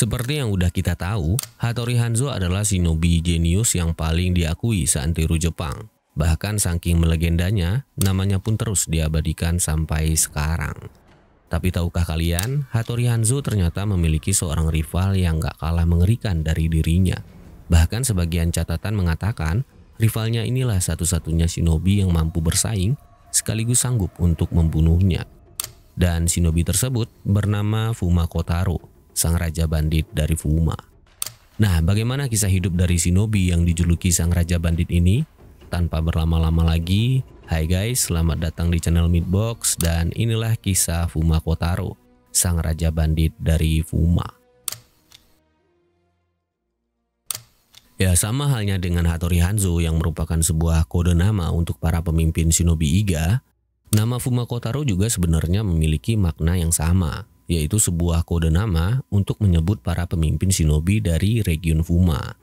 Seperti yang udah kita tahu, Hattori Hanzo adalah shinobi jenius yang paling diakui seantero Jepang. Bahkan saking melegendanya, namanya pun terus diabadikan sampai sekarang. Tapi tahukah kalian, Hattori Hanzo ternyata memiliki seorang rival yang gak kalah mengerikan dari dirinya. Bahkan sebagian catatan mengatakan, rivalnya inilah satu-satunya shinobi yang mampu bersaing sekaligus sanggup untuk membunuhnya. Dan shinobi tersebut bernama Fuma Kotaro sang raja bandit dari Fuma. Nah, bagaimana kisah hidup dari shinobi yang dijuluki sang raja bandit ini? Tanpa berlama-lama lagi, hai guys, selamat datang di channel Meatbox dan inilah kisah Fuma Kotaro, sang raja bandit dari Fuma. Ya, sama halnya dengan Hattori Hanzo yang merupakan sebuah kode nama untuk para pemimpin shinobi Iga, nama Fuma Kotaro juga sebenarnya memiliki makna yang sama, yaitu sebuah kode nama untuk menyebut para pemimpin shinobi dari region Fuma.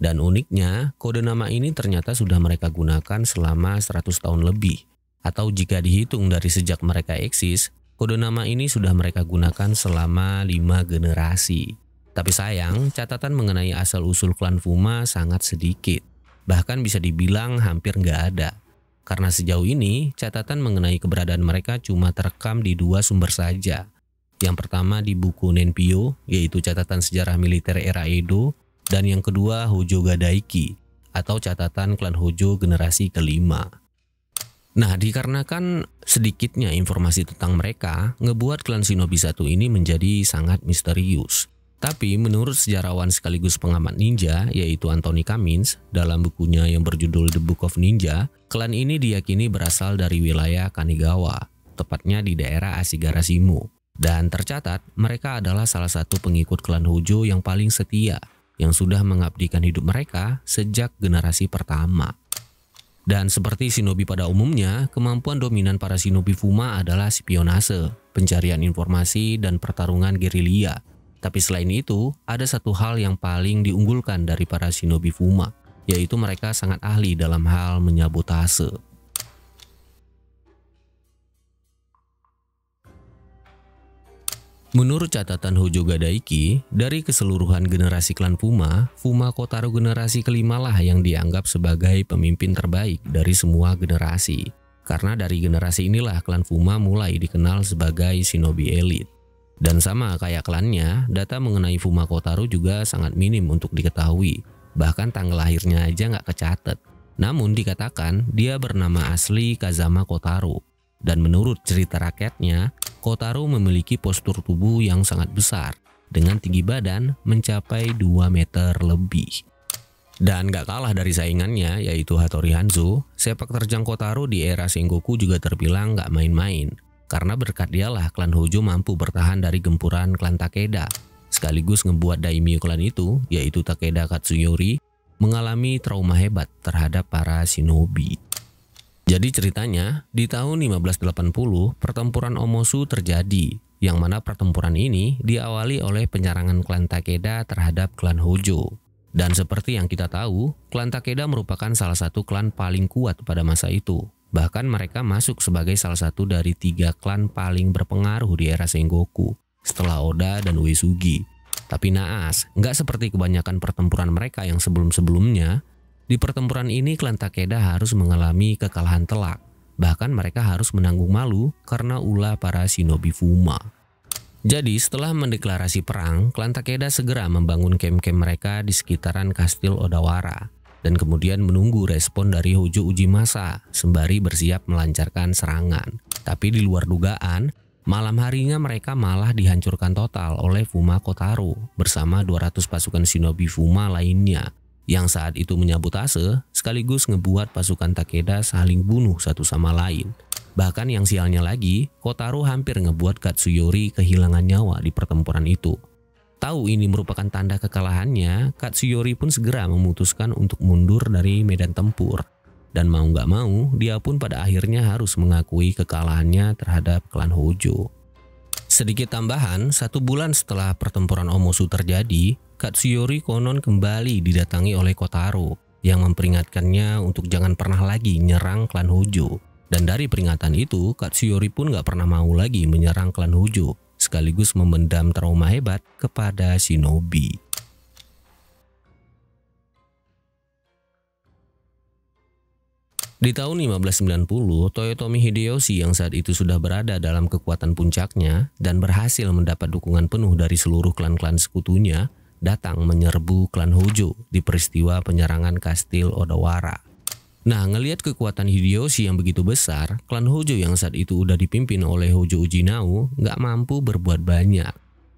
Dan uniknya, kode nama ini ternyata sudah mereka gunakan selama 100 tahun lebih. Atau jika dihitung dari sejak mereka eksis, kode nama ini sudah mereka gunakan selama 5 generasi. Tapi sayang, catatan mengenai asal-usul klan Fuma sangat sedikit. Bahkan bisa dibilang hampir nggak ada. Karena sejauh ini, catatan mengenai keberadaan mereka cuma terekam di dua sumber saja, yang pertama di buku Nenpyo, yaitu catatan sejarah militer era Edo, dan yang kedua Hojo Gadaiki, atau catatan klan Hojo generasi kelima. Nah, dikarenakan sedikitnya informasi tentang mereka, ngebuat klan Shinobi satu ini menjadi sangat misterius. Tapi menurut sejarawan sekaligus pengamat ninja yaitu Anthony Cummins dalam bukunya yang berjudul The Book of Ninja, klan ini diyakini berasal dari wilayah Kanigawa, tepatnya di daerah Asigara dan tercatat, mereka adalah salah satu pengikut klan Hojo yang paling setia, yang sudah mengabdikan hidup mereka sejak generasi pertama. Dan seperti shinobi pada umumnya, kemampuan dominan para shinobi Fuma adalah spionase, pencarian informasi, dan pertarungan gerilya. Tapi selain itu, ada satu hal yang paling diunggulkan dari para shinobi Fuma, yaitu mereka sangat ahli dalam hal menyabotase. Menurut catatan Hojo Gadaiki, dari keseluruhan generasi klan Puma, Fuma Kotaro generasi kelima lah yang dianggap sebagai pemimpin terbaik dari semua generasi. Karena dari generasi inilah klan Fuma mulai dikenal sebagai shinobi elit. Dan sama kayak klannya, data mengenai Fuma Kotaro juga sangat minim untuk diketahui. Bahkan tanggal lahirnya aja nggak kecatet. Namun dikatakan dia bernama asli Kazama Kotaro. Dan menurut cerita rakyatnya, Kotaro memiliki postur tubuh yang sangat besar dengan tinggi badan mencapai 2 meter lebih. Dan gak kalah dari saingannya yaitu Hattori Hanzo, sepak terjang Kotaro di era Sengoku juga terbilang gak main-main. Karena berkat dialah klan Hojo mampu bertahan dari gempuran klan Takeda. Sekaligus ngebuat daimyo klan itu, yaitu Takeda Katsuyori, mengalami trauma hebat terhadap para shinobi. Jadi ceritanya, di tahun 1580 pertempuran Omosu terjadi, yang mana pertempuran ini diawali oleh penyerangan klan Takeda terhadap klan Hojo. Dan seperti yang kita tahu, klan Takeda merupakan salah satu klan paling kuat pada masa itu. Bahkan mereka masuk sebagai salah satu dari tiga klan paling berpengaruh di era Sengoku, setelah Oda dan Uesugi. Tapi naas, nggak seperti kebanyakan pertempuran mereka yang sebelum-sebelumnya, di pertempuran ini klan Takeda harus mengalami kekalahan telak. Bahkan mereka harus menanggung malu karena ulah para shinobi Fuma. Jadi setelah mendeklarasi perang, klan Takeda segera membangun kem-kem mereka di sekitaran kastil Odawara dan kemudian menunggu respon dari Hojo Ujimasa sembari bersiap melancarkan serangan. Tapi di luar dugaan, Malam harinya mereka malah dihancurkan total oleh Fuma Kotaro bersama 200 pasukan shinobi Fuma lainnya yang saat itu menyabotase sekaligus ngebuat pasukan Takeda saling bunuh satu sama lain. Bahkan yang sialnya lagi, Kotaro hampir ngebuat Katsuyori kehilangan nyawa di pertempuran itu. Tahu ini merupakan tanda kekalahannya, Katsuyori pun segera memutuskan untuk mundur dari medan tempur. Dan mau nggak mau, dia pun pada akhirnya harus mengakui kekalahannya terhadap klan Hojo. Sedikit tambahan, satu bulan setelah pertempuran Omosu terjadi, Katsuyori konon kembali didatangi oleh Kotaro yang memperingatkannya untuk jangan pernah lagi menyerang klan Hojo. Dan dari peringatan itu, Katsuyori pun gak pernah mau lagi menyerang klan Hojo, sekaligus memendam trauma hebat kepada Shinobi. Di tahun 1590, Toyotomi Hideyoshi yang saat itu sudah berada dalam kekuatan puncaknya dan berhasil mendapat dukungan penuh dari seluruh klan-klan sekutunya, datang menyerbu klan Hojo di peristiwa penyerangan kastil Odawara. Nah, ngelihat kekuatan Hideyoshi yang begitu besar, klan Hojo yang saat itu udah dipimpin oleh Hojo Ujinao nggak mampu berbuat banyak.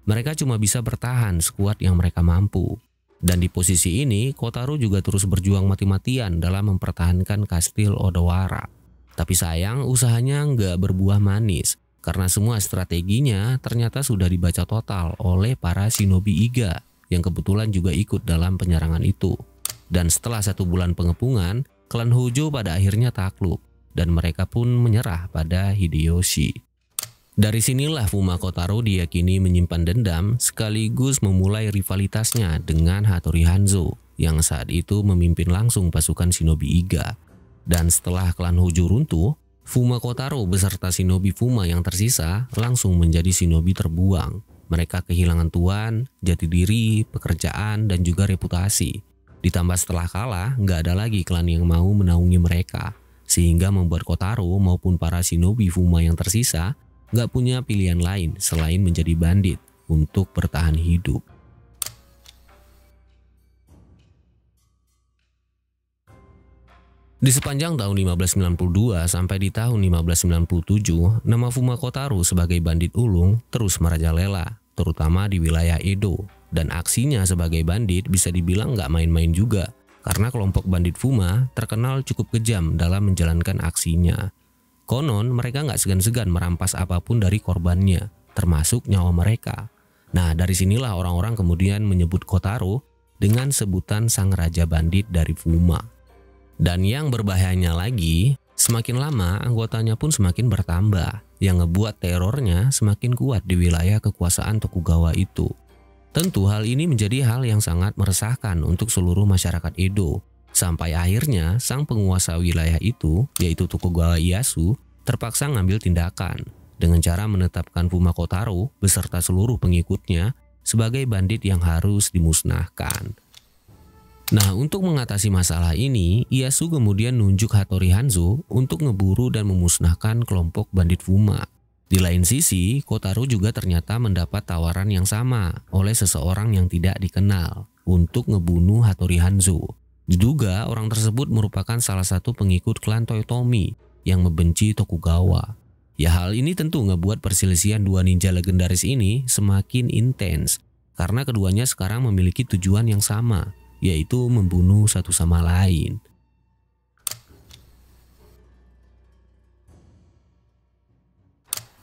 Mereka cuma bisa bertahan sekuat yang mereka mampu. Dan di posisi ini, Kotaro juga terus berjuang mati-matian dalam mempertahankan kastil Odawara. Tapi sayang, usahanya nggak berbuah manis karena semua strateginya ternyata sudah dibaca total oleh para shinobi Iga yang kebetulan juga ikut dalam penyerangan itu. Dan setelah satu bulan pengepungan, klan Hojo pada akhirnya takluk dan mereka pun menyerah pada Hideyoshi. Dari sinilah Fuma Kotaro diyakini menyimpan dendam sekaligus memulai rivalitasnya dengan Hattori Hanzo yang saat itu memimpin langsung pasukan Shinobi Iga. Dan setelah klan Hojo runtuh, Fuma Kotaro beserta Shinobi Fuma yang tersisa langsung menjadi Shinobi terbuang mereka kehilangan tuan, jati diri, pekerjaan, dan juga reputasi. Ditambah setelah kalah, nggak ada lagi klan yang mau menaungi mereka. Sehingga membuat Kotaro maupun para shinobi Fuma yang tersisa nggak punya pilihan lain selain menjadi bandit untuk bertahan hidup. Di sepanjang tahun 1592 sampai di tahun 1597, nama Fuma Kotaru sebagai bandit ulung terus merajalela, terutama di wilayah Edo. Dan aksinya sebagai bandit bisa dibilang nggak main-main juga, karena kelompok bandit Fuma terkenal cukup kejam dalam menjalankan aksinya. Konon mereka nggak segan-segan merampas apapun dari korbannya, termasuk nyawa mereka. Nah dari sinilah orang-orang kemudian menyebut Kotaro dengan sebutan sang raja bandit dari Fuma. Dan yang berbahayanya lagi, semakin lama anggotanya pun semakin bertambah, yang ngebuat terornya semakin kuat di wilayah kekuasaan Tokugawa itu. Tentu hal ini menjadi hal yang sangat meresahkan untuk seluruh masyarakat Edo, sampai akhirnya sang penguasa wilayah itu, yaitu Tokugawa Ieyasu, terpaksa ngambil tindakan dengan cara menetapkan Fumakotaro beserta seluruh pengikutnya sebagai bandit yang harus dimusnahkan. Nah, untuk mengatasi masalah ini, Iyasu kemudian nunjuk Hattori Hanzo untuk ngeburu dan memusnahkan kelompok bandit Fuma. Di lain sisi, Kotaro juga ternyata mendapat tawaran yang sama oleh seseorang yang tidak dikenal untuk ngebunuh Hattori Hanzo. Diduga orang tersebut merupakan salah satu pengikut klan Toyotomi yang membenci Tokugawa. Ya hal ini tentu ngebuat perselisihan dua ninja legendaris ini semakin intens karena keduanya sekarang memiliki tujuan yang sama yaitu membunuh satu sama lain.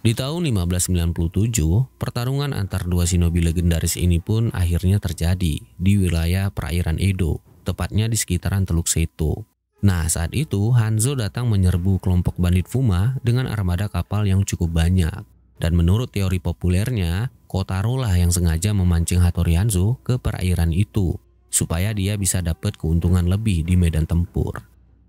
Di tahun 1597, pertarungan antar dua shinobi legendaris ini pun akhirnya terjadi di wilayah perairan Edo, tepatnya di sekitaran Teluk Seto. Nah, saat itu Hanzo datang menyerbu kelompok bandit Fuma dengan armada kapal yang cukup banyak. Dan menurut teori populernya, Kotaro lah yang sengaja memancing Hattori Hanzo ke perairan itu supaya dia bisa dapat keuntungan lebih di medan tempur.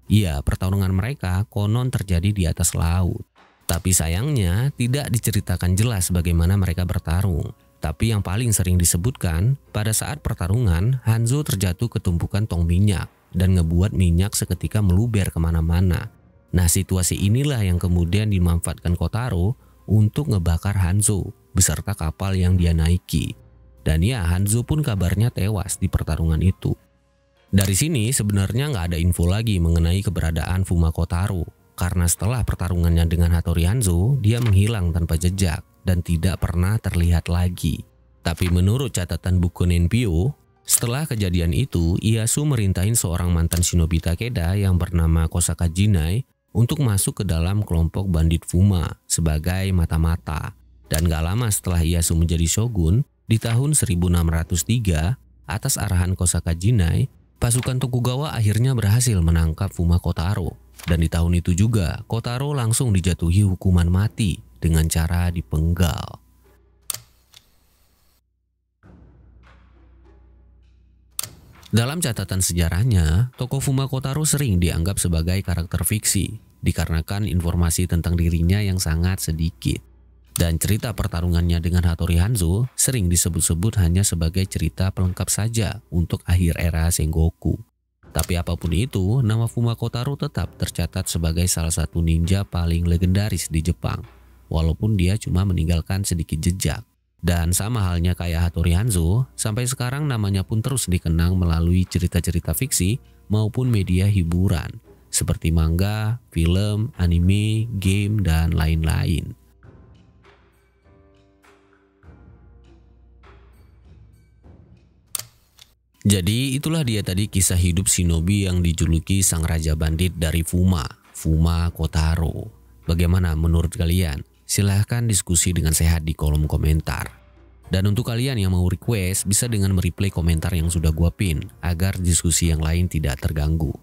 Iya, pertarungan mereka konon terjadi di atas laut. Tapi sayangnya tidak diceritakan jelas bagaimana mereka bertarung. Tapi yang paling sering disebutkan, pada saat pertarungan, Hanzo terjatuh ke tumpukan tong minyak dan ngebuat minyak seketika meluber kemana-mana. Nah situasi inilah yang kemudian dimanfaatkan Kotaro untuk ngebakar Hanzo beserta kapal yang dia naiki. Dan ya Hanzo pun kabarnya tewas di pertarungan itu. Dari sini sebenarnya nggak ada info lagi mengenai keberadaan Fumako Taro karena setelah pertarungannya dengan Hattori Hanzo, dia menghilang tanpa jejak dan tidak pernah terlihat lagi. Tapi menurut catatan buku Nenpyo, setelah kejadian itu, Iyasu merintahin seorang mantan shinobi Takeda yang bernama Kosaka Jinai untuk masuk ke dalam kelompok bandit Fuma sebagai mata-mata. Dan gak lama setelah Iyasu menjadi shogun, di tahun 1603, atas arahan Kosaka Jinai, pasukan Tokugawa akhirnya berhasil menangkap Fuma Kotaro. Dan di tahun itu juga, Kotaro langsung dijatuhi hukuman mati dengan cara dipenggal. Dalam catatan sejarahnya, tokoh Fuma Kotaro sering dianggap sebagai karakter fiksi, dikarenakan informasi tentang dirinya yang sangat sedikit. Dan cerita pertarungannya dengan Hattori Hanzo sering disebut-sebut hanya sebagai cerita pelengkap saja untuk akhir era Sengoku. Tapi apapun itu, nama Fuma Kotaro tetap tercatat sebagai salah satu ninja paling legendaris di Jepang, walaupun dia cuma meninggalkan sedikit jejak. Dan sama halnya kayak Hattori Hanzo, sampai sekarang namanya pun terus dikenang melalui cerita-cerita fiksi maupun media hiburan, seperti manga, film, anime, game, dan lain-lain. Jadi itulah dia tadi kisah hidup shinobi yang dijuluki sang raja bandit dari Fuma, Fuma Kotaro. Bagaimana menurut kalian? Silahkan diskusi dengan sehat di kolom komentar. Dan untuk kalian yang mau request, bisa dengan mereplay komentar yang sudah gua pin, agar diskusi yang lain tidak terganggu.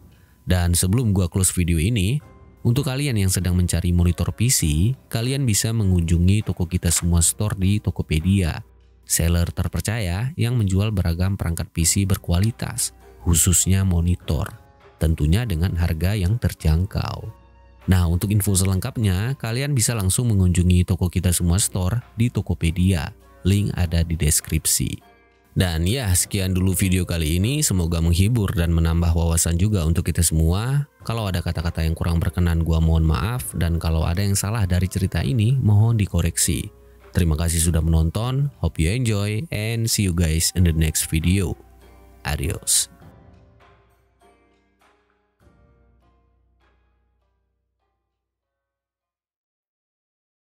Dan sebelum gua close video ini, untuk kalian yang sedang mencari monitor PC, kalian bisa mengunjungi toko kita semua store di Tokopedia seller terpercaya yang menjual beragam perangkat PC berkualitas, khususnya monitor, tentunya dengan harga yang terjangkau. Nah, untuk info selengkapnya, kalian bisa langsung mengunjungi toko kita semua store di Tokopedia. Link ada di deskripsi. Dan ya, sekian dulu video kali ini. Semoga menghibur dan menambah wawasan juga untuk kita semua. Kalau ada kata-kata yang kurang berkenan, gua mohon maaf. Dan kalau ada yang salah dari cerita ini, mohon dikoreksi. Terima kasih sudah menonton, hope you enjoy, and see you guys in the next video. Adios.